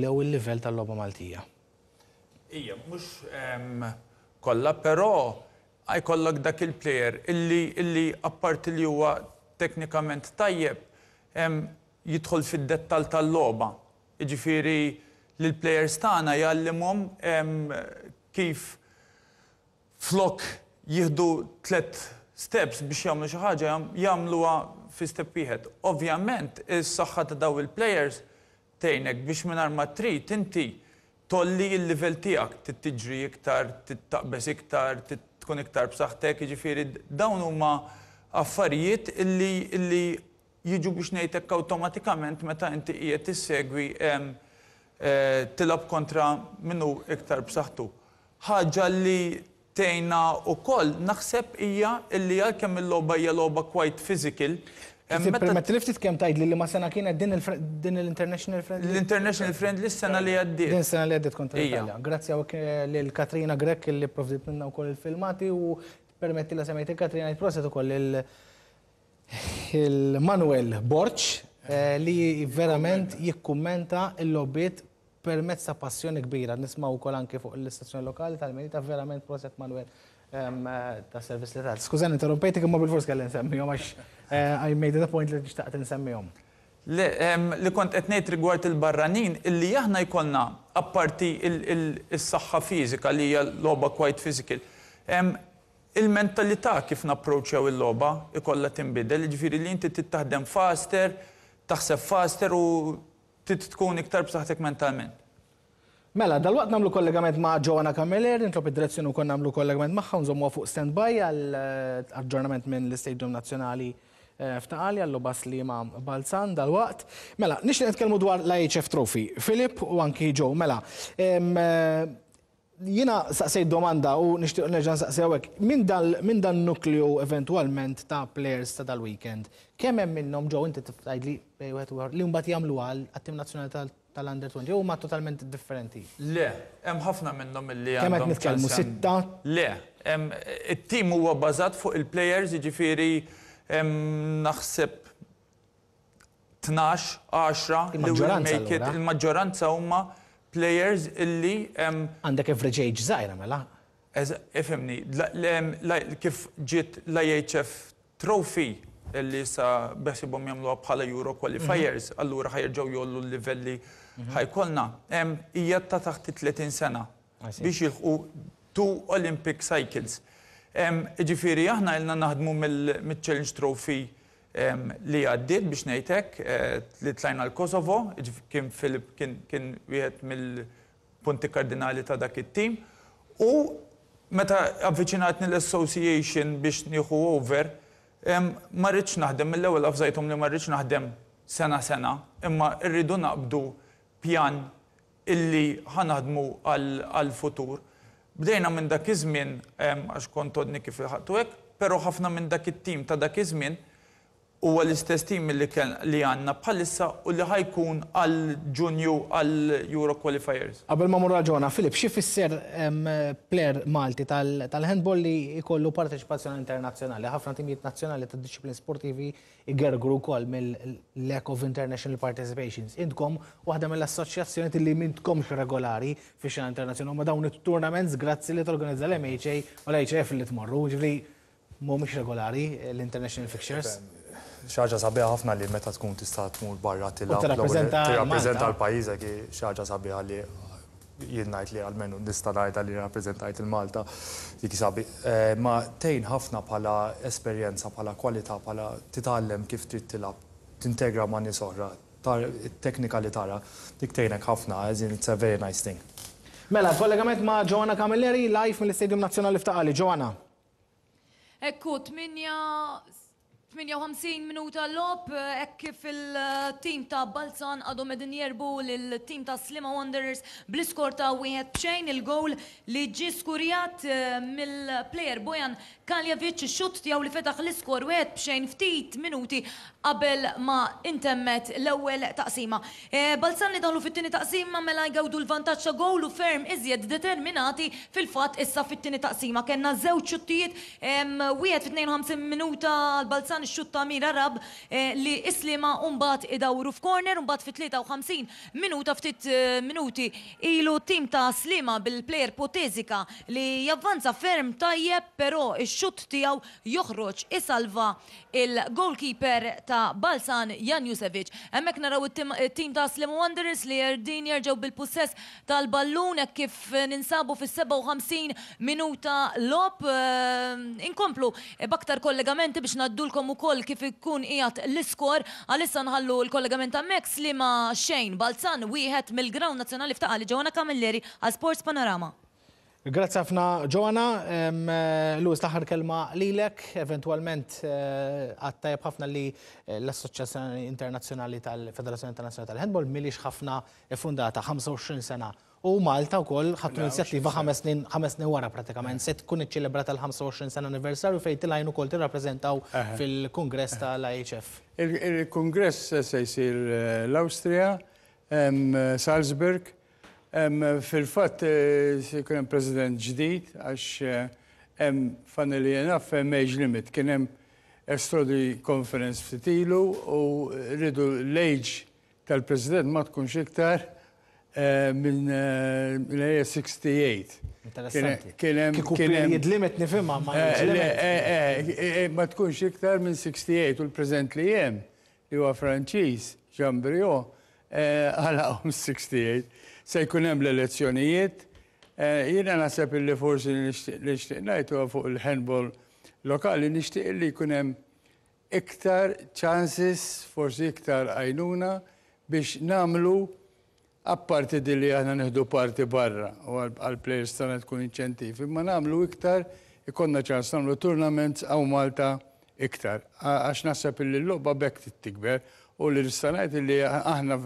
lew il-livell tal-loba Maltija. Ija, mux kolla, pero għaj kollok dak il-player illi, apparti li huwa teknikament tajjeb jidħol fid-dettal tal-loba. Iġifiri li l-players tagħna jgħallimhom kif flok jihdu tlet steps biex jagħmlu xi ħaġa jagħmluha fi step wieħed. Ovvjament, is-saħħa ta' daw il-players tejnek biex minar ma trid inti tolli il-level tiegħek tittiġri iktar, tittaqbes iktar, tkun iktar b'saħtek, jiġifieri dawn huma affarijiet illi illi jiġu biex ngħidlek awtomatikament meta inti qiegħed tissegwi eh, tilab kontra minnu iktar b'saħħtu. Ħaġa li tejna u koll naħseb hija illi għalkemm il-logħba hija logħba quite physical. Permetti li ftit kem tajd li ma sena kienet din l-International Friendly? L-International Friendly s sena li għaddit. Din s sena li għaddit kontra l-Italja. Grazzi għawek eh, l-Katrina Grek li provdit minna u koll il-filmati u permetti la semajt il-Katrina il-proset u koll il-Manuel Borċ eh, li verament jikkumenta il lobbit permezz ta' passjoni kbira. Nismaw koll anke fuq l-istazzjoni lokali tal-Merita, verament proset Manuel. ta' service li ta' skużan interrompejti kemm bil-fors kelli nsemmihom għax I made it a point li nixtaqt nsemmihom. Li kont qed ngħid rigward il-barranin illi aħna jkollna apparti il, saħħa fiżika li hija loba quite physical. Il-mentalità kif napproċċjaw il-logħba ikollha tinbidel, ġifieri li inti tittaħdem faster, taħseb faster u tkun iktar b'saħħtek mentalment. Mela, dal-waqt namlu kollegament ma' Joanna Kameler, intlop id-direzzjoni u kon namlu kollegament maħħa, nżommu fuq stand-by għal-aġġornament eh, minn l-Stadium Nazjonali eh, f'Taqali, għallu bas li ma' Balzan dal-waqt. Mela, nix li nitkellmu dwar l hf Trophy. Filip u anki Joe, mela, eh, jina saqsej domanda u nishtiq neġan saqsejwek, Min dan nukleju eventualment ta' players ta' dal-weekend, kemm hemm minnhom ġew inti tiftajd li li mbagħad jagħmlu għal għat-tim nazzjonali tal tal-under 20 huma totalment differenti. Le, hemm ħafna minnhom illi għandhom. Kemm qed nitkellmu sitta? Le, it-tim huwa bbażat fuq il plejers jiġifieri hemm naħseb 12, 10 li will make it. Il-maġġoranza huma players illi hemm għandek average age żgħira mela. Ifimni, kif ġiet l-IHF trophy illi sa besibom jamlu bħala Euro qualifiers, mhm. allura ħajerġaw jollu l-livelli Mhm. ħajkolna hemm hija ta' taħt 30 sena biex jilħu two Olympic cycles. Ġifieri aħna ilna naħdmu mill-Challenge Trophy li għaddit biex ngħidlek eh, li tlajna l-Kosovo, kien Filip kien wieħed mill-punti kardinali ta' dak it-tim. U meta avviċinatni l-association biex nieħu over, ma naħdem mill-ewwel afżajthom li ma rridx naħdem sena sena, imma rridu naqbdu pjan illi ħanadmu għal-futur. Bdejna minn dak iż-żmien għax kontodni kif il-ħattu hekk, però ħafna minn dak it-tim ta' dak iż-żmien huwa l-istess tim li li għandna bħalissa u li ħajkun għal ġunju għal Euro Qualifiers. Qabel ma murra ġona, Filip, xi fisser player Malti tal-handball li jkollu parteċipazzjoni internazzjonali, ħafna timijiet nazzjonali ta' disciplin sportivi igergru wkoll mill-lack of international participations. Intkom waħda mill-assoċjazzjoni li mintkomx regolari fi xena internazjonali, ma dawn it-tournaments grazzi li t-organizza l-MHA u l-HF li tmorru, ġifri mhumiex regolari l-international fixtures xaġa sabiħa ħafna li meta tkun tista' tmur barra tilla. tirrappreżenta l-pajjiżek xaġa sabiħa li jien ngħid li għalmenu nista' ngħidha li rappreżentajt il-Malta dik sabi. Eh, ma tejn ħafna bħala esperjenza, bħala kwalità, bħala titgħallem kif trid tilab, tintegra ma' nies oħra, teknika li tara, dik tejnek ħafna, eżin it's a very nice thing. Mela, kollegament ma' Joanna Camilleri, live mill-Stadium Nazzjonali f'Taqali. Joanna. Ekkut, minja 58 minuta l-op, eh, ekk fil-tim ta' Balzan għadu medin jerbu l-tim ta' Slima Wanderers bl ta' wieħed bxejn il-gowl li ġi skurjat eh, mill-player Bojan Kaljevic xut tijaw li fetaħ l-iskor wieħed bxejn ftit minuti qabel ma' intemmet l-ewwel taqsima. Eh, Balzan li daħlu fit-tini taqsima mela jgawdu l-vantaġġ ta' gowl u ferm iżjed determinati fil-fatt issa fit-tini taqsima. Kenna żewġ xuttijiet wieħed fit-52 minuta l-Balzan dan xutta xuttamir rab eh, li islima unbat idawru f'korner unbat fit 53 minuta ftit eh, minuti ilu tim ta' slima bil-plejer potezika li javvanza ferm tajjeb però ix-xut tiegħu joħroġ isalva il-goalkeeper ta' Balsan Jan Jusevic. Hemmhekk naraw it-tim ta' Slim Wanderers li jardin jerġgħu bil-possess tal-ballun kif ninsabu fis-57 minuta lob eh, inkomplu baktar kollegamenti biex naddulkom koll kif ikun qiegħed l-iskor għalissa nħallu l-kollega ta' Mex li ma' xejn Balzan wieħed mill-Ground Nazzjonali ftaqali ġewwa Kamilleri għal Sports Panorama. Grazzi ħafna Ġoana, eh, Luis l-aħħar kelma lilek, eventualment eh, għattajab ħafna li eh, l-Assoċjazzjoni Internazzjonali tal-Federazzjoni Internazzjonali tal-Handball milix ħafna fundata 25 sena U Malta u koll ħattu inizjattiva ħames snin ħames snin wara pratikament eh. se tkun iċċelebrata l-25 sena anniversarju fejn tilajn ukoll tirrappreżentaw eh. fil kongress eh. tal-IHF. il kongress se jsir l austria Salzburg, fil-fatt se jkun hemm president ġdid għax hemm funnily enough hemm meġ limit kien hemm extraordinary conference ftit u rridu l lejġ tal-president ma tkunx iktar Eh, minn l 68. Kienem. Kienem jidlimet nifimma ma eh, eh, Ma tkunx iktar minn 68 u l-prezent li jem li huwa Franċiż ġambrio għalaqhom 68. Se jkun hemm l-elezzjonijiet. Jiena naħseb li forsi nixtieq ngħid fuq il-handball lokali nixtieq li jkun hemm iktar chances, forsi iktar għajnuna biex namlu apparti di li aħna neħdu parti barra u għal-players tana tkun inċentifi, Imma namlu iktar, ikonna ċans namlu turnament għaw Malta iktar. Għax nasab li l-loba bekk tikber u li l-istanajt li aħna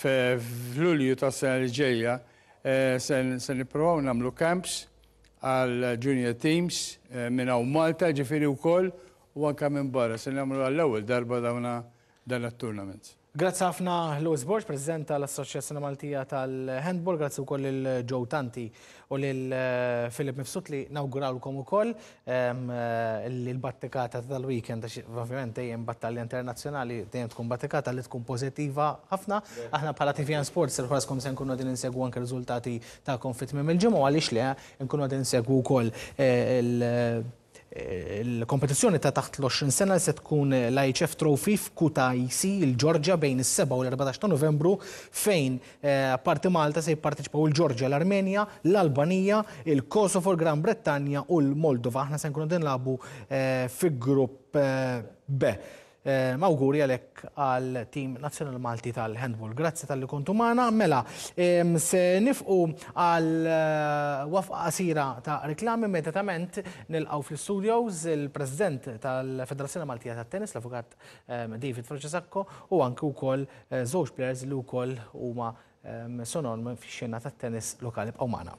f'Lulju ta' sena li ġeja eh, se niprofaw namlu camps għal junior teams eh, minn għaw Malta ġifiri u koll u għanka minn barra. Se namlu għall-ewel darba dawna dan il Grazzi ħafna Louis Borg, prezident tal associazzjoni Maltija tal-Handball, grazzi wkoll il Joe Tanti u lil Filip eh, Mifsut li nawgurawlkom ukoll eh, il-battikata tal-weekend, ovvjament dejjem battalja internazzjonali dejjem tkun battikata li tkun pożittiva ħafna. Aħna bħala TVN Sports il-ħoraskom se nkunu din insegwu anke riżultati ta' konfitt minn il-ġimgħa għaliex le nkunu għadin insegwu wkoll eh, il- il-kompetizzjoni ta' taħt l-20 sena se tkun l-IHF Trophy f'Kutaisi il-Ġorġa bejn is-7 u l-14 ta' Novembru fejn eh, parti Malta se jipparteċipaw il-Ġorġa, l-Armenja, l-Albanija, il-Kosovo, l Gran Bretanja u l-Moldova. Aħna se nkunu din labu eh, fi grupp eh, B. Eh, Mawguri għalek għal tim Nazzjonal Malti tal-Handball. Grazzi tal-li kontu maħna. Mela, se nifqu għal eh, wafqa qasira ta' reklami immediatament nil-għaw fl-studios il-President tal-Federazzjoni Maltija tat-Tennis, l-Avukat David Francesacco, u anke wkoll eh, żewġ players li wkoll huma sonorm fix-xena tat-tennis lokali b'għomana.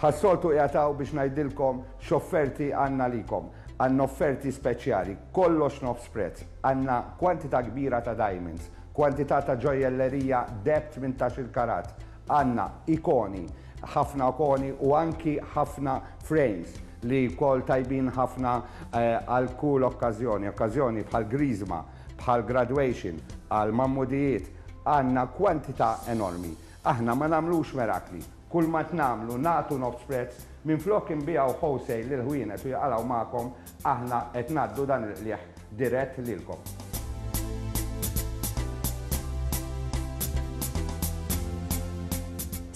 Bħassoltu jgħataw biex najdilkom xofferti għanna likom. Għanna offerti speċjali, kollox nof spread. Għanna kwantita kbira ta' diamonds, kwantita ta' ġojellerija dept minn ta' karat. Għanna ikoni, ħafna ikoni u anki ħafna frames li kol tajbin ħafna eh, għal kull okkazjoni, okkazjoni bħal grizma, bħal graduation, għal mammudijiet, għanna kwantita enormi. Aħna ma namlux merakli, kull ma tnamlu natu nofs prezz minn flok imbijaw wholesale lil ħwienet u jaqalaw ma'kom aħna qed ngħaddu dan il-qlieħ dirett lilkom.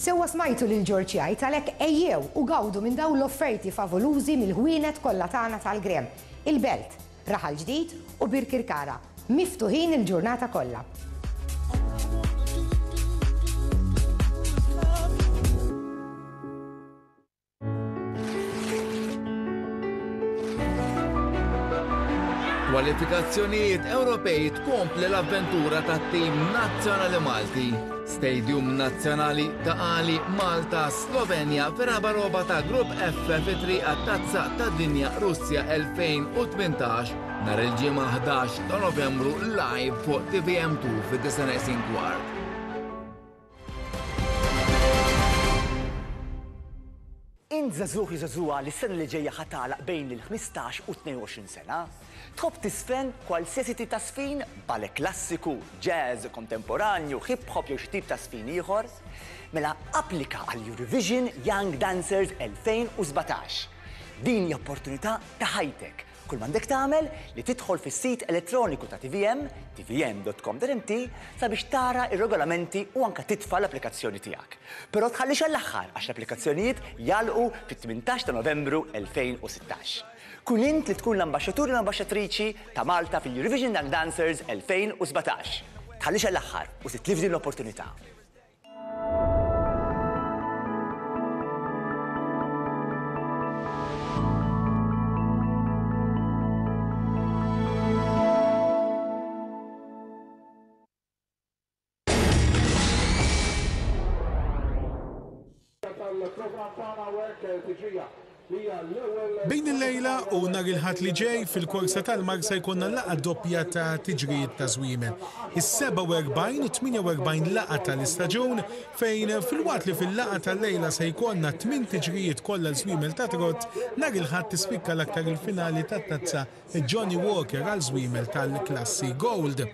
Sewa smajtu lil Ġorġi għajt għalhekk ejjew u gawdu minn daw l-offerti favolużi mill-ħwienet kollha tagħna tal-grem. Il-Belt, Raħal Ġdid u Birkirkara, miftuħin il-ġurnata kollha. kwalifikazzjonijiet Ewropej tkompli l-avventura tat tim nazzjonali Malti. Stadium nazzjonali ta' Ali Malta Slovenja feraba roba ta' grupp F fitri għat-tazza ta' dinja Russja 2018 nar il-ġimgħa 11 ta' Novembru live fuq TVM2 fid-19 kwart. Inżazuħi zazuħa li s-sena li ġeja ħatala bejn il-15 u 22 sena. Tħobb tisfen kwalsiasi tip ta' sfin, bale klassiku, jazz, kontemporanju, hip hop jew xi tasfin ta' sfin ieħor, mela applika għal Eurovision Young Dancers 2017. Din hija opportunità ta' ħajtek. Kull mandek tagħmel li tidħol fis-sit elettroniku ta' TVM, tvm.com.mt, sabiex tara ir-regolamenti u anka titfa' l-applikazzjoni tiegħek. Però tħallix għall-aħħar għax l-applikazzjonijiet jalqu fit-18 ta' Novembru 2016 kulint li tkun l ambasġatur l ambasġatriċi ta' Malta fil-Eurovision Young Dancers 2017. Tħallix għall-axħar u titlif l-opportunità. Bejn il-lejla u nar il-ħat li ġej fil-korsa tal-marsa jkonna laqa doppja ta' tiġrijiet ta' żwiemen. Is-47 u 48 laqa tal-istaġun fejn fil-wat li fil-laqa tal-lejla se jkonna 8 tiġrijiet kollha l ta' trott nar il-ħat tispikka l-aktar il-finali ta' tazza Johnny Walker għal żwiemel tal-klassi Gold.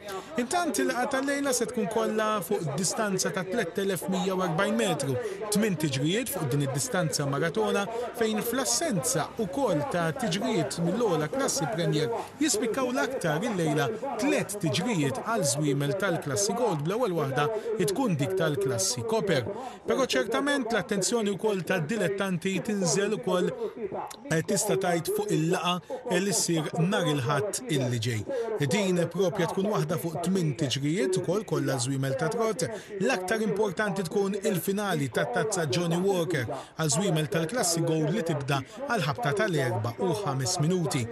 Intant il-laqa tal-lejla se tkun kollha fuq distanza ta' 3140 metru, 8 tiġrijiet fuq din id-distanza maratona fejn fl-assenza u koll ta' tiġrijiet mill-ola klassi Premier jispikkaw l-aktar il-lejla tlet tiġrijiet għal żwiemel tal-klassi Gold bl għal wahda tkun dik tal-klassi Koper. Però ċertament l-attenzjoni wkoll ta' dilettanti tinżel ukoll e, tista' tajt fuq il-laqa li ssir nar il-ħadd illi ġej. Din propja tkun waħda fuq tmin tiġrijiet ukoll kollha żwiemel ta' trot. L-aktar importanti tkun il-finali ta' tazza Johnny Walker għal żwiemel tal-klassi Gold li tibda għal ħabta tal-erba 4 u 5 minuti.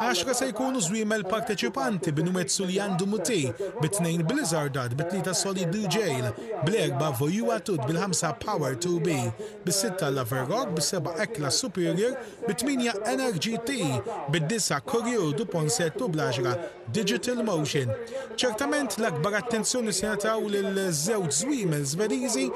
10 se jkunu żwiemel parteċipanti b'numet Suljan Dumuti, bit nejn Blizzardad, bit-3 Solid Blue Jail, bl erba Voju għatud bil ħamsa Power 2B, bil lover rock bil seba' Ekla Superior, bit energy NRGT, bid disa kurio du ponset u blaġra Digital Motion. ċertament l-akbar attenzjoni se jataw lil-żewġ żwiemel zvedizi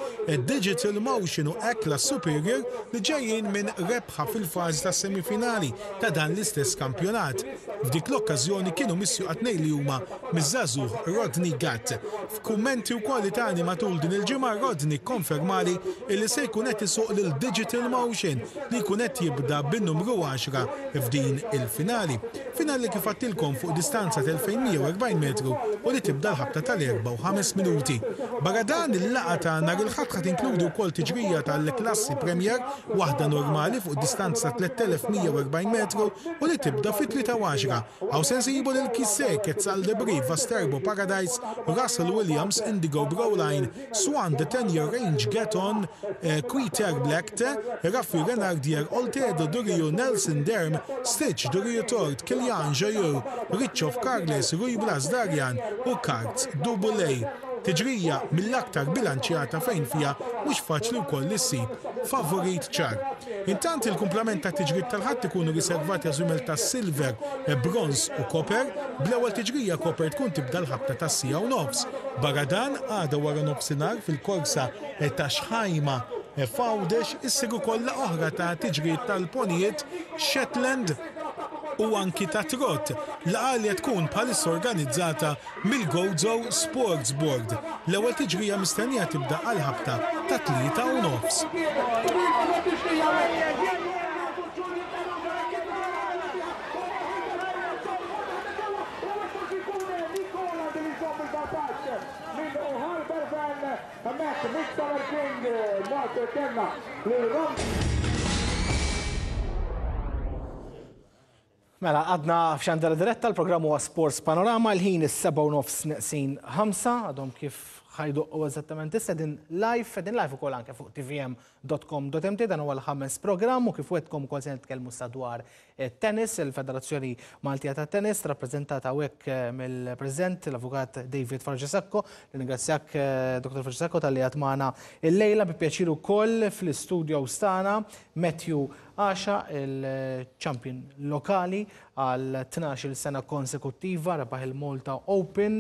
Digital Motion u Ekla Superior li ġejjin minn rebħa fil fazi ta' semifinali nazjonali ta' dan l-istess kampjonat. F'dik l-okkażjoni kienu missju għatnej li huma mizzazu Rodney Gatt. F'kummenti wkoll tani matul din il-ġimgħa Rodney konfermali illi se jkun qed isuq Digital Motion li jkun qed jibda bin-numru 10 f'din il-finali. Finali kif għattilkom fuq distanza ta' 2140 metru u li tibda l-ħabta tal-4 u 5 minuti. Barra dan il-laqa ta' nar il-ħabta tinkludu kol tiġrija tal-klassi Premier waħda normali fuq distanza 3140 40 metru u li tibda fit-23. Għaw sensibu l-kisse Ketzal Debri, Vasterbo Paradise, Russell Williams, Indigo Browline, Swan The Tenure Year Range Geton, eh, Quiter Black, Raffi Renardier, Oltedo Durio, Nelson Derm, Stitch Durio Tort, Kiljan Jojo, Richof Carles, Rui Blas Darjan u Kart Dubulej tiġrija mill-aktar bilanċjata fejn fija mhux faċli wkoll issib favorit ċar. Intant il-kumplament ta' tiġrid tal-ħadd ikunu riservati għażumel ta' silver, eh, bronz u koper, bl-ewwel tiġrija koper tkun tibda l-ħabta ta' sija u nofs. Barra dan għada wara nofsinhar fil-korsa eh, ta' xħajma eh, fawdex issiru kollha oħra ta' tiġrid tal-ponijiet Shetland u anki ta' trott la għalja tkun palis organizzata mill-Gozo Sports Board. L-ewwel tiġrija mistennija tibda għal-ħabta ta' tlieta u nofs. Match Victor King, Tenna, Mela, għadna f'xandara diretta l-programm huwa Sports Panorama l-ħin is-7 nofs neqsin 5 għadhom kif ħajdu eżattament issa din live, din live ukoll anke fuq TVM www.sport.com.mt dan huwa l-ħames programm u kif wetkom kważi nitkellmu sa dwar eh, tennis, il-Federazzjoni Maltija ta' Tennis, rappreżentata hekk eh, mill-Preżent l-Avukat David Farġesakko. Ringrazzjak eh, Dr. Farġesakko tal-li għad magħna l-lejla bi pjaċir ukoll fl-istudio stana Matthew Asha, il-champion lokali għal 12 sena konsekuttiva rebaħ il-Malta Open,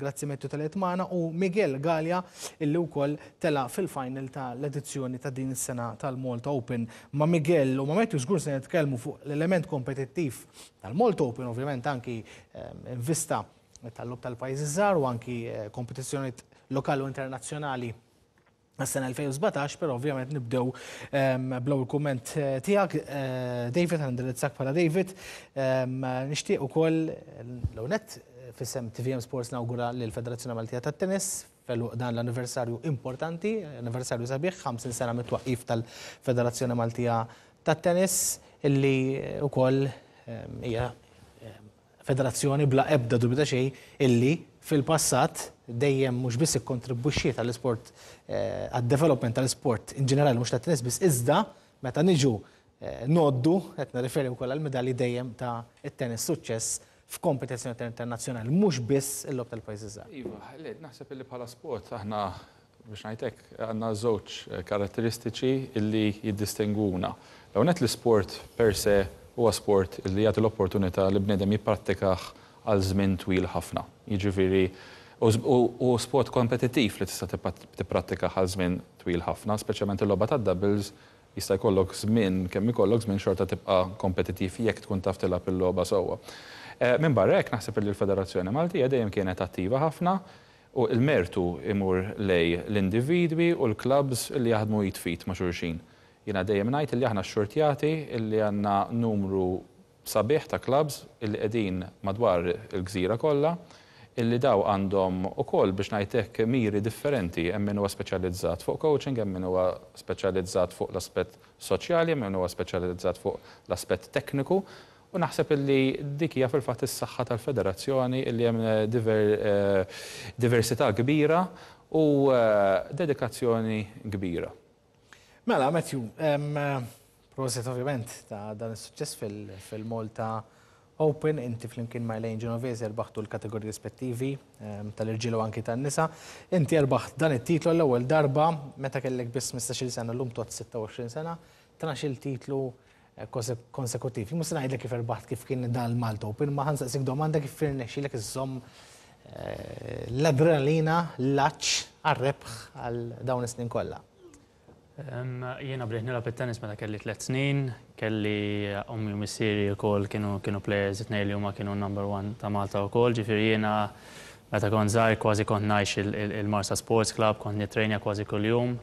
grazzi Matthew tal-li u Miguel Galja illi wkoll tela fil-final ta' l-edizzjoni ta' din din is-sena tal malt Open ma' Miguel u ma' Matthew żgur se nitkellmu fuq l-element kompetittiv tal malt Open, ovvjament anki ehm, vista tal-lob tal-pajjiż iżgħar u anki eh, kompetizjoni lokali u internazzjonali Għas-sena 2017, pero ovvjament nibdew ehm, blow il-komment eh, tijak. Eh, David, għandirizzak pala David, ehm, nishtiq u koll l-unet fissem TVM Sports nawgura l-Federazzjoni Maltija tat-Tennis fellu dan l-anniversarju importanti, anniversarju sabiħ, 50 sena mit-twaqif tal-Federazzjoni Maltija tat-tennis, illi eh, u koll ehm, hija ehm, federazzjoni bla ebda dubita xej illi fil-passat dejjem mhux biss kontribuċi tal-isport eh, għad-development tal-isport in ġenerali mhux tat-tennis biss iżda meta niġu eh, noddu qed nirriferi wkoll għal medalji dejjem ta' it-tennis suċċess f'kompetizzjoni internazzjonali, mhux biss il-lob tal pajzi żgħar. Iva, le, naħseb illi bħala sport aħna biex ngħidlek għandna żewġ eh, karatteristiċi illi jiddistinguna. L-għonet l-sport per se huwa sport illi jagħti l-opportunità li bnedem jipprattikaħ għal żmien twil ħafna. Jiġifieri u sport kompetittiv li tista' tipprattika għal żmien twil ħafna, speċjalment il-logħba tad-doubles jista' jkollok żmien kemm ikollok żmien xorta tibqa' kompetittiv jekk tkun taf tilab il-logħba sewwa. Eh, min barrek, naħseb li l-Federazzjoni Maltija dejjem kienet attiva ħafna u l-mertu imur lej l-individwi u l klubs li jaħdmu jitfit ma' xurxin. Jina dejjem ngħid li aħna x li għandna numru sabiħ ta' klubs li qegħdin madwar il-gżira kollha illi daw għandhom u koll biex najtek miri differenti, emmin huwa specializzat fuq coaching, emmin huwa specializzat fuq l-aspet soċjali, emmin huwa specializzat fuq l-aspet tekniku, U naħseb illi dikija fil-fat is-saħħa tal-federazzjoni illi hemm eh, eh, diversità kbira u eh, dedikazzjoni kbira. Mela, Matthew, proset ovvjament ta' dan is-suċċess fil-Malta Open, inti flimkien ma' Elaine Genovese erbaħtu l-kategoriji rispettivi tal-irġiel u anki tan-nisa. Inti erbaħt dan it-titlu l-ewwel darba meta kellek biss 15-il sena llum tot 26 sena, tanax il-titlu konsekutiv. Mus ngħidlek kif erbaħt kif kien dan l malta Open, ma ħansaqsik domanda kif firnexxilek iżżomm eh, l-adrenalina, zom l l-laċ, għal-rebħ għal dawn is-snin kolla. Jena briħni la pittanis meta kelli tlet snin, kelli ummi u missieri u kol kienu kienu players itnej li huma kienu number one ta' Malta u kol, ġifir jena meta kon zaħir kważi kont najx il-Marsa Sports Club, kont nitrenja kważi kol jum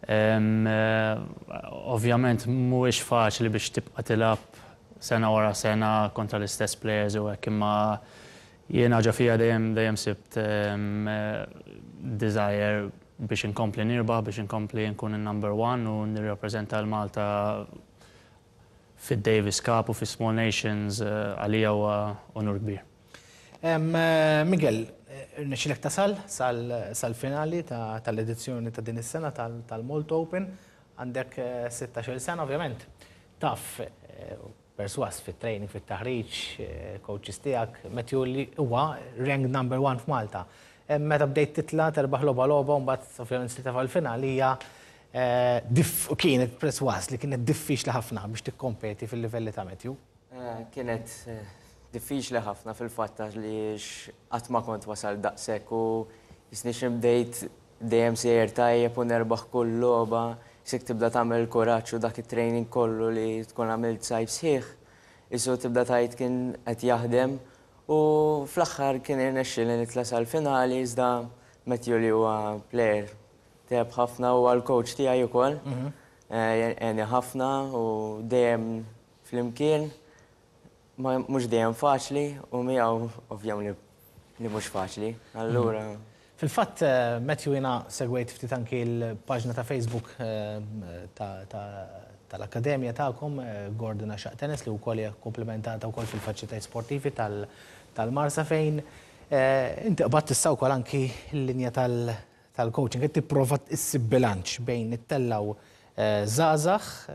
Eh, ovvjament faċ li biex tibqa' tilab sena wara sena kontra l-istess players u għek imma jiena ġafija dajem dajem sibt eh, desire biex inkompli nirba, biex inkompli nkun il-number one u nirrappreżenta l-Malta fid Davis Cup u fi Small Nations eh, għalija u huwa onur kbir. Miguel, Nixilek ta' sal-finali sal tal-edizzjoni ta' din is-sena tal molto Open għandek 16 eh, sena ovvjament. Taf, eh, perswas fit-training, fit-taħriġ, eh, coaches tijak, metju li huwa rank number one f'Malta. Meta bdejt titla terbaħ loba loba, un bat ovvjament s-sita fal-finali hija kienet perswas li kienet diffiċli ħafna biex t-kompeti fil-livelli ta' metju. Kienet diffiċli ħafna fil-fatta li qatt ma kont wasal daqshekk u jisnix imdejt dejjem sejjer u nerbaħ kull logħba, jisik tibda tagħmel kuraġġ u dak it-training kollu li tkun għamilt sajb sħiħ, jisu tibda tajt kien qed jaħdem u fl-aħħar kien irnexxi li nitlas għal-finali iżda metju li huwa player. teb ħafna u għal-coach tiegħi ukoll. Mhm. Eh, Jeni ħafna u dejjem fl-imkien ma mhux dejjem faċli u miegħu ovvjament li mhux faċli. Allura. Mhm. Fil-fatt, eh, Matthew jina segwejt ftit anki l-paġna ta' Facebook eh, tal-Akademja ta'kom, eh, Gordon Axaq Tennis, li u koll komplementata u koll fil-faċitaj sportivi tal-Marsa fejn. Inti qbatt issaw kol anki l-linja tal-coaching, għed t-prova issib bilanċ bejn it-tellaw zazax,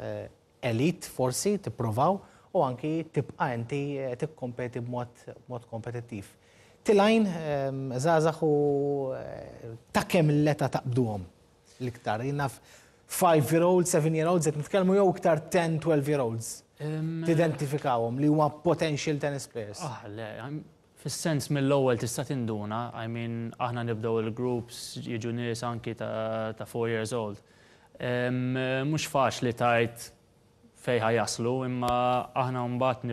elit forsi, t-provaw, u anki tibqa inti eh, tikkompeti b'mod kompetittiv. Tilajn, ehm, zazax u eh, ta' kemm l-leta taqbduhom l-iktar. jinaf 5-year-olds, 7-year-olds, jek nitkellmu jew iktar 10-12-year-olds. Tidentifikawhom ehm, eh, li huma potential tennis players. Ah, le, fis-sens mill-ewwel tista' tinduna, I mean aħna nibdew il-groups jiġu nies anki ta' 4 years old. Ehm, mhux faċli tajt fejħa jaslu, imma aħna mbagħad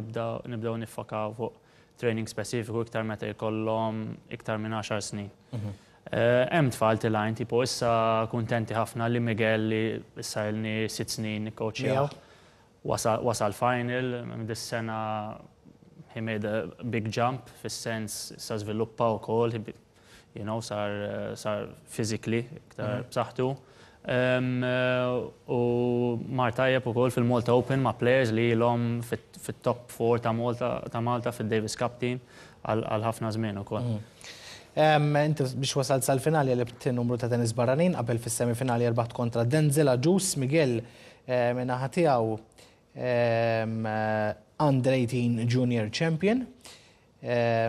nibdew nifaka fuq training specifiku iktar meta jkollhom iktar minn 10 snin. Mhm. Eh, hemm tfal tilajn tipo issa kuntenti ħafna li Miguel li issa ilni 6 snin nikkoċjaw. Wasal final dis-sena he made a big jump fis-sens sa zviluppa u kol you know, sar sar physically iktar mhm. b'saħħtu. Eh, u martajab u kol fil-Malta Open ma' players li l-om fit-top 4 ta' Malta, ta Malta fil-Davis Cup team għal ħafna żmien ukoll. Mm. Inti biex wasal sal-finali li btin numru ta' tennis barranin, qabel fis-semifinali erbaħt kontra Denzel Aġus, Miguel eh, minna ħatijaw eh, Under 18 Junior Champion. Eh,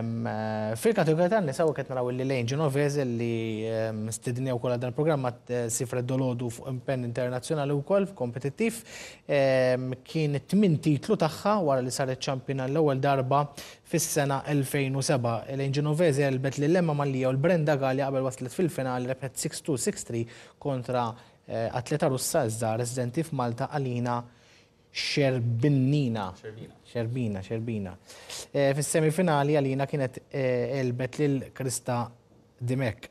fil-kategorija tan nisa u qed naraw li lejn ġenovese li mistednija wkoll dan il-programma eh, Sifred Dolodu fuq impenn internazzjonali wkoll kompetittiv kien tmin titlu tagħha wara li saret ċampina l-ewwel darba fis-sena 2007. Lejn l elbet li lemma mallija u l-Brenda Gali qabel waslet fil-finali rebħet 6-2-6-3 kontra eh, atleta russa iżda residenti f'Malta Alina xerbinnina. Xerbina, xerbina. Eh, fis-semifinali għalina kienet eh, elbet lil Krista Dimek.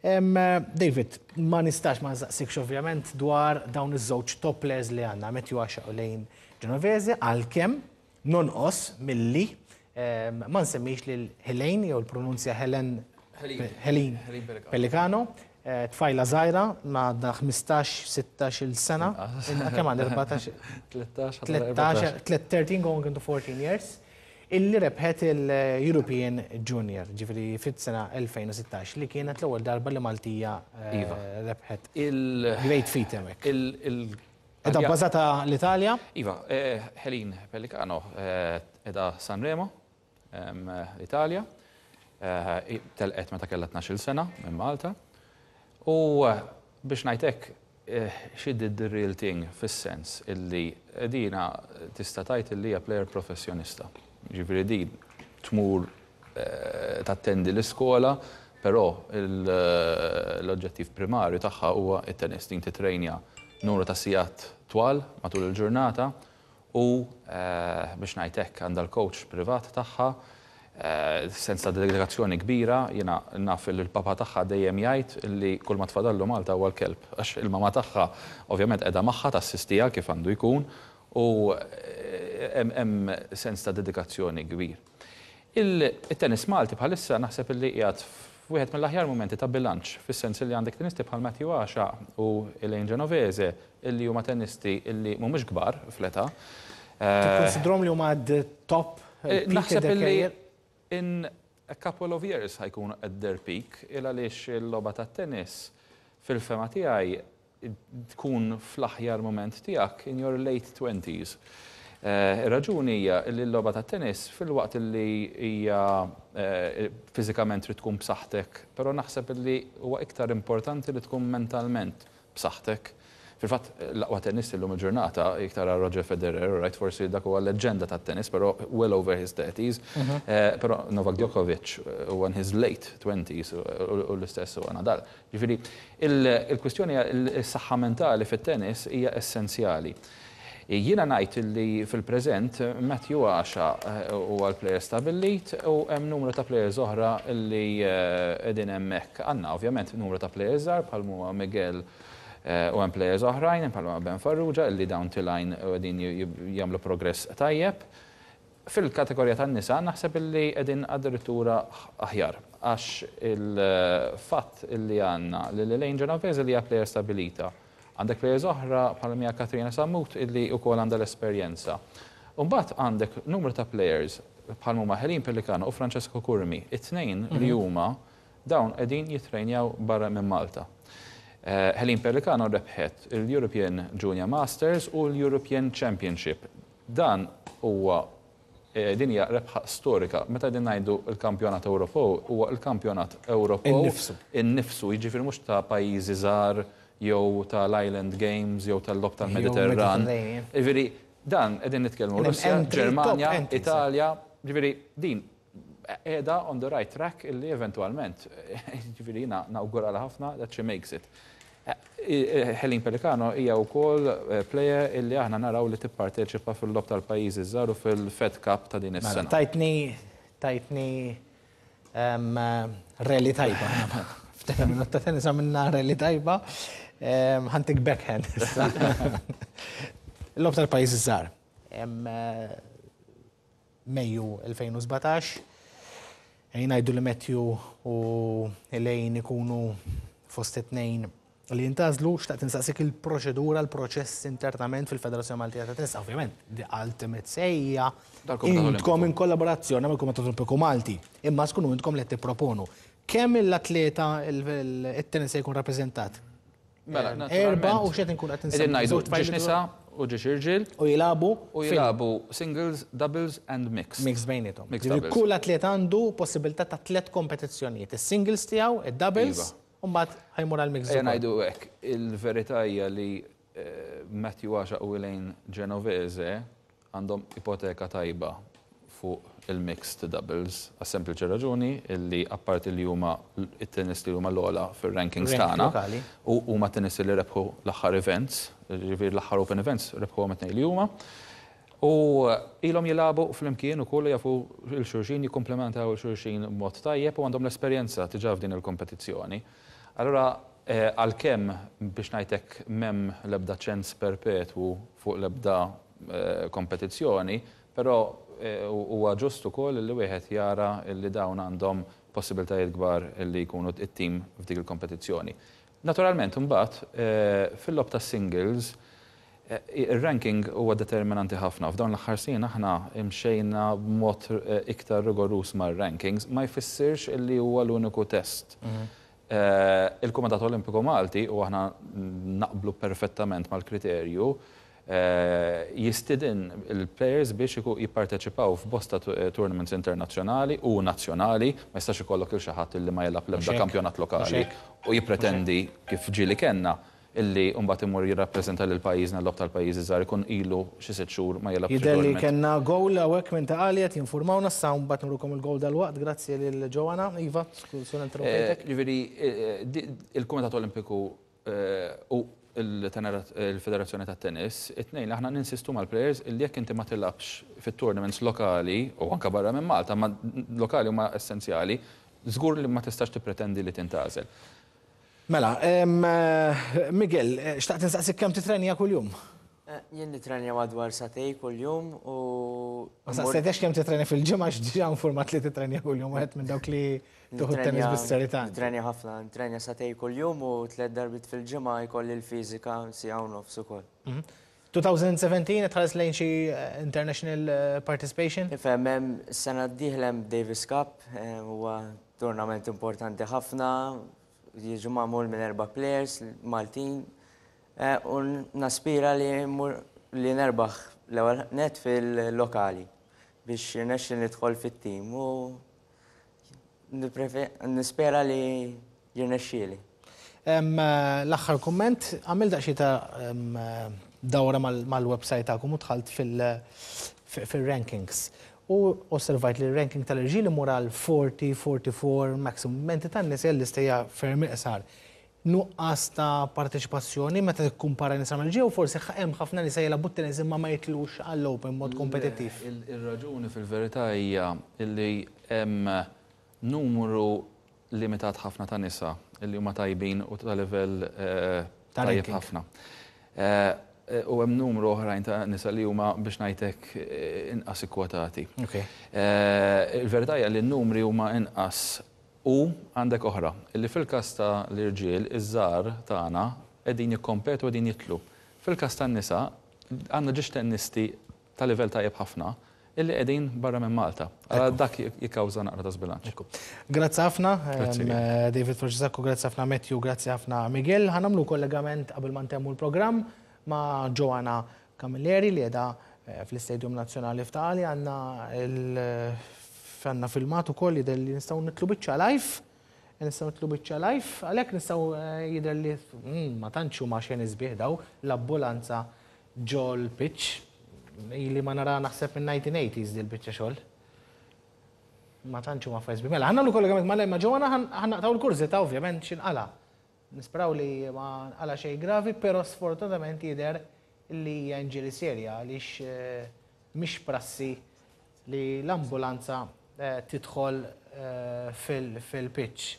David, ma nistax ma nsaqsik ovvjament dwar dawn iż-żewġ top players li għandna Metju Għaxa u lejn Ġenovese għalkemm nonqos milli ma nsemmix lil Helene jew l-pronunzja Helen Helin Pelicano Eh, tfajla zaħira ma għadda 15-16 il sena, ah. inna kem għad 13 going into 14 years, illi rebħet il-European eh, Junior, ġifri fit-sena 2016, li kienet l-ewwel darba li Maltija eh, iva. rebħet. Il-Great feet. emek. Edha bbażata l-Italja? Iva, Helin Pellicano, edha Sanremo, l-Italja, telqet meta kellha 12 sena minn Malta. U eh, biex najtek she did the real thing fis-sens illi dina tista' tajt illi hija plejer professjonista. Ġifieri din tmur eh, tattendi l-iskola, però eh, l-oġġettiv primarju tagħha huwa it-tennis din titrejnja nura ta' sigħat twal matul il-ġurnata u biex najtek għandha l-coach privat tagħha Eh, sens ta' delegazzjoni kbira, jina naf il-papa taħħa dejjem jgħid li kull ma tfadallu Malta huwa għal kelb Għax il-mama taħħa ovvjament edha maħħa tassistija kif għandu jkun u hemm eh, sens ta' dedikazzjoni kbir. Il-tennis Malti bħalissa naħseb li jgħat wieħed mill-aħjar momenti ta' bilanċ, fis-sens li għandek tennisti bħal Matthew Asha u Elaine Genovese, illi huma tennisti illi mhumiex kbar fleta. Tikkonsidrom li huma top eh, Naħseb li in a couple of years ħajkun at their peak il għaliex il-loba ta' tennis fil-fema tiegħi tkun fl-aħjar moment tiegħek in your late 20s. Eh, ir-raġuni hija li l-loba ta' tennis fil-waqt li hija eh, fiżikament li tkun b'saħħtek, però naħseb li huwa iktar importanti li tkun mentalment b'saħħtek Fil-fatt, laqwa tennis illum il-ġurnata, iktar Roger Federer, right, forsi dak huwa leġenda ta' tennis, pero well over his 30s. Mhm. Eh, pero Novak Djokovic u in his late 20s u l-istess u għanadal. Ġifiri, il-kwistjoni il-saħħa mentali fit-tennis hija essenzjali. Jiena najt li fil-prezent Matthew Asha eh, u għal player stabilit u hemm numru ta' plejer oħra li eh, edin hemmhekk. għanna, ovvjament numru ta' plejer żgħar bħal Miguel Eh, u hemm players oħrajn, palma Ben Farrugia, li down to line għedin jagħmlu progress tajjeb. Fil-kategorija tan-nisa naħseb li qegħdin addirittura aħjar għax il fat li għandna li l-Lejn Ġenovese li hija plejer stabilita. Għandek plejers oħra palma Katrina Sammut illi wkoll għandha l-esperjenza. Umbat għandek numru ta' players bħalmu maħelin Pellikano u Francesco Kurmi, it-tnejn li mhm. huma dawn qegħdin jitrejnjaw barra minn Malta. Eh, Helin Pelikano rebħet il-European Junior Masters u l-European Championship. Dan huwa eh, dinja rebħa storika. Meta din najdu il-kampjonat Ewropew huwa il-kampjonat Ewropew in-nifsu, jiġifieri mhux ta' pajjiżi żgħar jew l island Games jew tal-lob tal-Mediterran. Iviri, jiġifieri dan qegħdin nitkellmu Russja, Ġermanja, Italja, ġifieri din edha on the right track illi eventualment, eh, ġifiri jina nawgura ħafna, that she makes it. Eh, eh, Helen Pelicano hija wkoll plejer illi aħna naraw li tipparteċipa fil-lob tal-pajjiżi żaru fil-Fed Cup ta' din is-sena. Mela, tajtni tajtni rally tajba. F'terminu ta' tennis għamilna rally tajba. Ħantik backhand. Il-lob tal-pajjiżi żar. Mejju 2017 jnajdu li Matthew u Elaine ikunu fost it-nejn li jintazlu xtaq tinsaqsik il-proċedura, l-proċess internament fil-Federazzjoni Maltija ta' Tess, ovvjament, the ultimate sejja. Intkom in kollaborazzjoni ma' kumatat Olimpiku Malti, imma skunu intkom li t-proponu. Kem l-atleta il-tennis jkun rappresentat? Mela, eh, erba u xed nkun għatin. Id-najdu, nisa, u ġiex irġil. U jilabu. U jilabu singles, doubles and mix. Mix bejnietom. Kull atlet għandu possibilità ta' tlet kompetizzjonijiet. il singles tiegħu, il doubles iva. Umbat ħajmur għal-mix. Jena għajdu għek, il veritajja hija li eh, Matthew Asha u Elaine Genovese għandhom ipoteka tajba fuq il-mixed doubles għas-sempliċi raġuni illi apparti li huma it-tennis li huma l-ola fil-rankings tagħna u huma tennis li rebħu l-aħħar events ġivir l-aħħar open events rebħu għamet li juma. U ilhom jilabu fl-imkien u kollu jafu il-xurxin jikomplementaw il-xurxin mod tajjeb u għandhom l-esperjenza tiġa f'din il-kompetizzjoni. Allora, eh, għal-kem biex najtek mem lebda ċens perpetu fuq lebda eh, kompetizzjoni, pero eh, huwa għagġustu koll li wieħed jara li dawn għandhom possibiltajiet kbar li jkunu it-tim f'dik il-kompetizzjoni. Naturalment, mbagħad eh, fil-lob ta' singles, eh, il-ranking huwa determinanti ħafna. F'dawn l-aħħar snin aħna imxejna b'mod eh, iktar rigorus mar-rankings, ma jfissirx illi huwa l-uniku test. Mhm. Il-Kumitat Olimpiku Malti u aħna naqblu perfettament mal-kriterju Eh, jistidin il-players biex jipparteċipaw f'bosta eh, tournaments internazzjonali u nazzjonali, ma jistax ikollu il xaħat li ma jellab lebda kampjonat lokali u jipretendi kif ġili kenna illi mbagħad imur jirrappreżenta lil pajjiżna l-lob l pajjiż iżgħar ikun ilu xi xur xhur ma jilab. Jidher Jidelli kellna gowl hawnhekk minn ta' għali qed jinformawna sa mbagħad nurukom il-gowl dal-waqt, grazzi lil Ġowana, Iva, skuzzjon eh, Ġifieri il komitat Olimpiku u il-Federazzjoni ta' Tennis, it-nejn aħna ninsistu mal-players li jekk inti ma tilabx fit-tournaments lokali u anka barra minn Malta, ma lokali huma essenzjali, żgur li ma tistax tippretendi li tintażel. Mela, eh, Miguel, eh, xtaqt nistaqsik kemm titrenja kuljum? Eh, jien nitrenja madwar satej kuljum u. Ma saqsejtex kemm titrenja fil-ġimgħa x'diġà format li titrenja kuljum, għet minn dawk li Tuħu tennis bis-serjetà. Trenja ħafna, trenja satej kol jum u tliet darbit fil-ġimgħa jkolli l fizika si hawn nofs ukoll. 2017 mhm. tħares lejn xi eh, international eh, participation? Ifhem hemm sena d-dieħlem Davis Cup eh, huwa tournament importanti ħafna, jiġu magħmul minn erba' players Maltin u naspira li li nerbaħ l-ewwel net fil-lokali biex nexxi nidħol fit-tim u nispera li jirnexxieli. Eh, L-axħar komment, għamil daqxie ta' eh, dawra mal-websajt ta'kom u tħalt fil-rankings. U osservajt li ranking tal-irġil mura 40 44, maximum. Menti tan-nis l-isteja fermi qesar nuqqas ta' partecipazzjoni meta tikkumpara nisa mal-ġew forsi hemm ħafna nisa jilabu tennis imma ma jitlux għall-open mod kompetitiv. Il-raġuni fil-verità hija li numru limitat ħafna ta' nisa illi huma tajbin u ta' level eh, tajjeb ħafna. Eh, eh, u hemm numru oħrajn ta' nisa li huma biex ngħidlek inqas ikkwotati. Il-verità hija li n-numri huma inqas u għandek oħra. Illi fil-każ ta' l-irġiel iż-żar tagħna qegħdin jikkompetu qegħdin jitlu. Fil-każ tan-nisa għandna ġiex tennisti ta' level tajjeb ħafna illi qegħdin barra minn Malta. Dak jikkawża naqra ta' zbilanċ. Grazzi ħafna, David Forġisakku, grazzi ħafna Matthew, grazie ħafna Miguel. Ħanamlu kollegament qabel ma ntemmu l-programm ma' Joanna Camilleri li qiegħda eh, fl-Istadium Nazzjonali f'Tali għandna għandna filmat ukoll jidher li nistgħu nitlu biċċa live. Nistgħu nitlu biċċa live, għalhekk nistgħu eh, jidher li hmm, ma tantx huma xejn iżbieħ daw l-ambulanza ġol pitch Ili ma nara naħseb minn 1980s dil bitċa xol. Ma tanċu mela, ma fajs bimela. Għanna l-kollegament ma lejma ġoħna għanna taw l-kurzita ovvjament għala. Nisperaw li ma għala xej gravi, pero sfortunatament jider li jenġili serja li eh, mish prassi li l-ambulanza eh, tidħol eh, fil-pitch.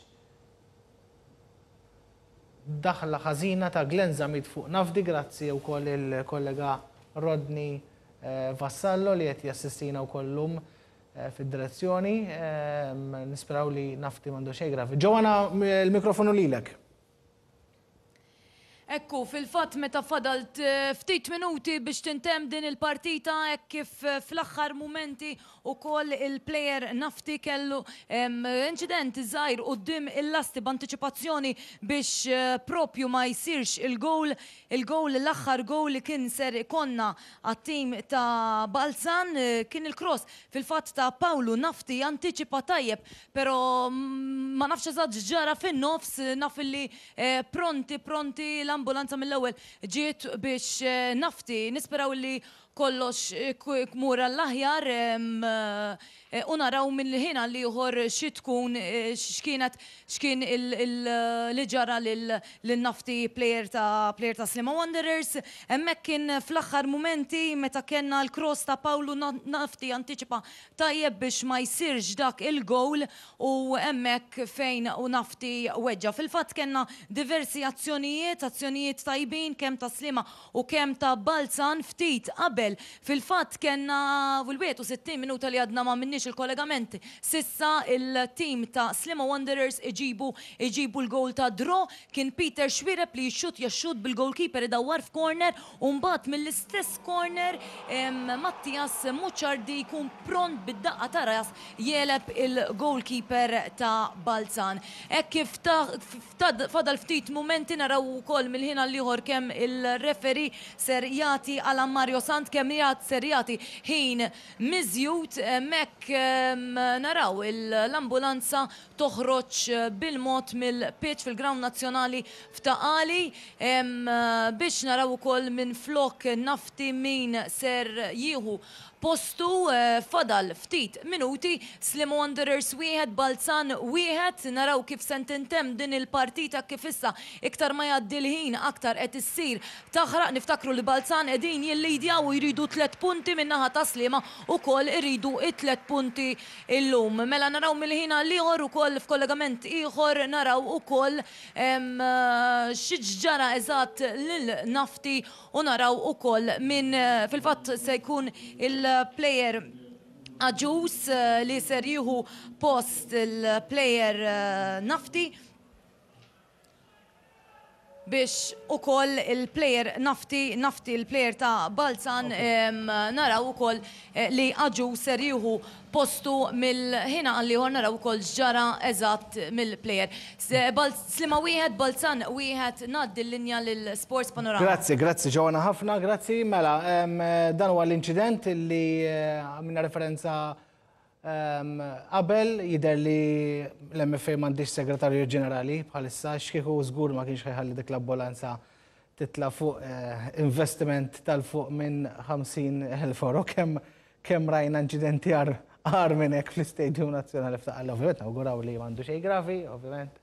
Daħla ħażina ta' Glenza mit fuq nafdi grazzi u koll il-kollega Rodney Eh, vassallo li qed jassistina kollum eh, fid-direzzjoni. Eh, mm, nisperaw li nafti mandu xejn grafi. Ġowana l-mikrofonu lilek. Ekku, fil-fat meta fadalt ftit minuti biex tintem din il-partita hekk kif fl-aħħar momenti u koll il-plejer nafti kellu incident zaħir u dim il-lasti b'anticipazzjoni biex eh, propju ma jisirx il-gowl, il-gowl l-axħar gowl li kien ser konna għat-tim ta' Balzan kien il kross fil-fat ta' Paolo nafti anticipa tajjeb, pero mm, ma nafx eżatt ġara fin-nofs naf li eh, pronti pronti l-ambulanza mill-ewwel ġiet biex eh, nafti nisperaw li kollox eh, kmura l aħjar Eh, u naraw minn ħina li jħor xitkun eh, xkienet xkien l eh, ġara l-nafti player ta' player ta' Slima Wanderers. Emmek kien fl axar momenti meta kena l-cross ta' Paolo nafti anticipa tajjeb biex ma jsirx dak il-gowl u emmek fejn u nafti weġġa. Fil-fat kena diversi azzjonijiet, azzjonijiet tajbin kem ta' Slima u kem ta' Balzan ftit qabel. Fil-fat kena u l u 60 minuta li għadna ma' minni kienx il-kollegamenti. Sissa il team ta' Slima Wanderers iġibu iġibu l-gol ta' dro kien Peter Xwirep li jxut jaxxut bil-goalkeeper idawwar f'korner u mbagħad mill-istess corner Mattias Muċardi jkun pront bid-daqqa ta' ras jeleb il-goalkeeper ta' Balzan. Ekki kif fadal ftit momenti naraw ukoll mill-ħina liħor kemm il-referi serjati għala Mario Sant kemm jgħat serjati ħin mizjut mek Ehm, naraw l-ambulanza toħroċ eh, bil-mod mill-pitch fil-ground nazjonali ftaqali ehm, biex naraw ukoll minn flok nafti min ser jieħu postu eh, fadal ftit minuti Slim Wanderers wieħed Balzan wieħed naraw kif sentintem din il-partita kif issa iktar ma jgħaddi l-ħin aktar qed issir taħraq niftakru li Balzan qegħdin jillidja u jridu tlet punti minnaħa ta' Slima u koll irridu it-tlet punti illum. Mela naraw mill-ħina liħor u koll f'kollegament iħor naraw u koll eh, xieġġara eżat l-nafti u naraw u koll minn eh, fil-fat se jkun il- Player plejer aġus eh, li ser post il player eh, nafti biex u koll il-player nafti, nafti il-player ta' Balzan naraw u koll eh, li għagġu serjuhu postu mill-ħina għalli għor naraw u koll ġara eżat mill-player. Slima wieħed Balzan wieħed naddi il linja l-Sports Panorama. Grazzi, grazie ġona ħafna, grazzi mela. Eh, dan huwa l-inċident li eh, minna referenza Qabel jider li l-MFA mandiċ segretarju ġenerali bħalissa xkiku zgur ma kienx ħajħalli dik l-abbolanza titla fuq eh, investiment tal-fuq minn 50.000 euro kem kemm rajna inċidenti għar minn hekk fl stadium Nazjonali f'taqqa. Ovvjament, awguraw li mandu xej grafi, ovvijament,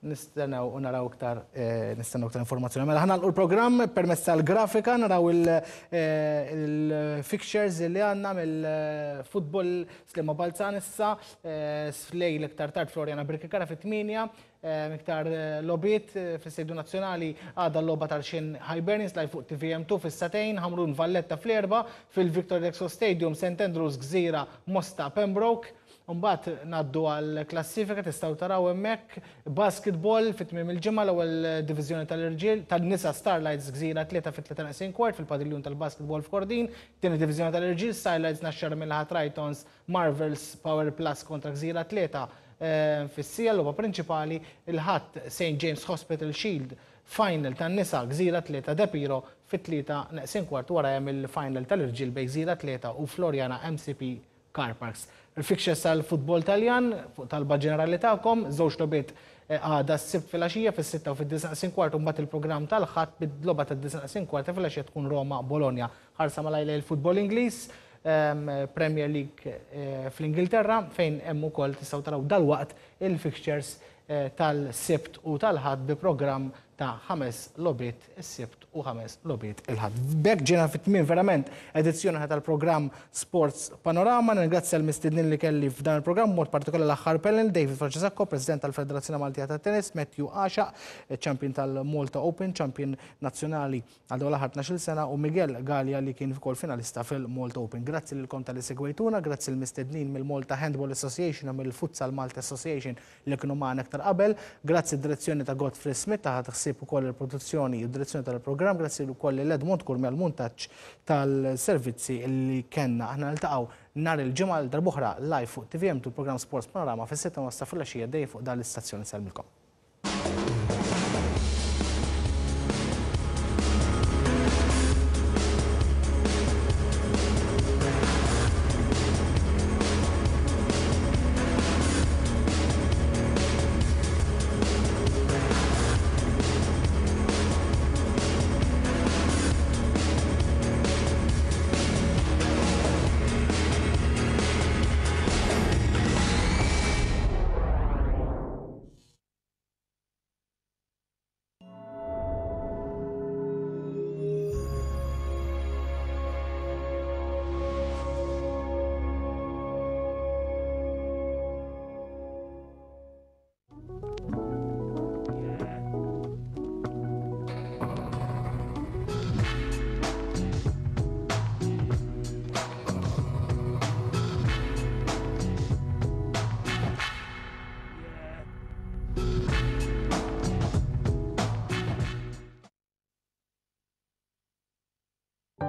nistennaw u naraw iktar eh, nistennaw iktar informazzjoni. Mela ħana l-programm permezz tal-grafika naraw eh, il-fixtures li għandna mill-futbol eh, Slema Balzan issa sflej l-iktar tard Floriana Birkikara fit-8 miktar lobiet fil-Sejdu Nazzjonali għadha l-loba tal-xin Hibernis laj fuq TVM2 fis-satejn Hamrun Valletta fl-erba fil-Victor Dexo Stadium St. Andrews Gzira Mosta Pembroke Umbat naddu għal klassifika tistaw taraw hemmhekk basketball fit-tmiem il-ġimgħa l-ewwel diviżjoni tal-irġiel tan-nisa Starlights Gżira 3 fit-3 kwart fil-padiljun tal-basketball f'Kordin, tieni diviżjoni tal-irġiel Starlights naxxar mill Tritons Marvels Power Plus kontra Gżira 3 fis-sija l-logħba prinċipali il-ħadd St. James Hospital Shield final tan-nisa Gżira 3 Depiro fit-tlieta kwart wara hemm il-final tal-irġiel bej Gżira 3 u Floriana MCP Car Parks. Il-fixtures tal-futbol taljan, talba ġenerali ta'kom, żewġ lobiet eh, għada s-sib fil-axija fil-6 u fil-9 kwart u bat il-programm tal-ħadd bid-loba tal 9 kwart e fil-axija tkun Roma Bologna. Ħarsa malajla il-futbol Ingliż, ehm, Premier League eh, fl-Ingilterra fejn hemm ukoll tistaw taraw dal-waqt il-fixtures eh, tal-sibt u tal-ħadd bi programm ta' ħames Lobiet is-sibt u ħames lobiet il-ħad. Bekġina ġena fit tmin verament edizzjoni tal-programm Sports Panorama. Ningrazzja l-mistednin li kelli f'dan il-programm, mod partikola l-axħar panel, David Franciszakko, President tal-Federazzjoni Maltija ta' Tennis, Matthew Asha, ċampin tal-Malta Open, ċampin nazzjonali għal dawla ħart xil sena u Miguel Galia li kien f'kol finalista fil-Malta Open. Grazzi l-kom tal-segwejtuna, grazzi l-mistednin mill-Malta Handball Association u mill-Futsal Malta Association li kienu maħna ktar qabel, grazzi d-direzzjoni ta' Godfrey Smith ta' ħsieb ukoll il-produzzjoni u direzzjoni tal-programm grazzi wkoll l-Edmont Kurmi għal montaċ tal-servizzi li kellna aħna l-taqaw nhar il ġemal l darbohra live fuq TVM tul program Sports Panorama fil sitta nostra fil-għaxija dej fuq dal-istazzjoni salmilkom.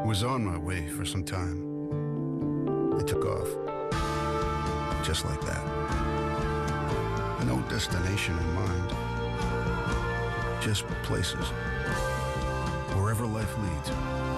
was on my way for some time. It took off. Just like that. No destination in mind. Just places. Wherever life leads.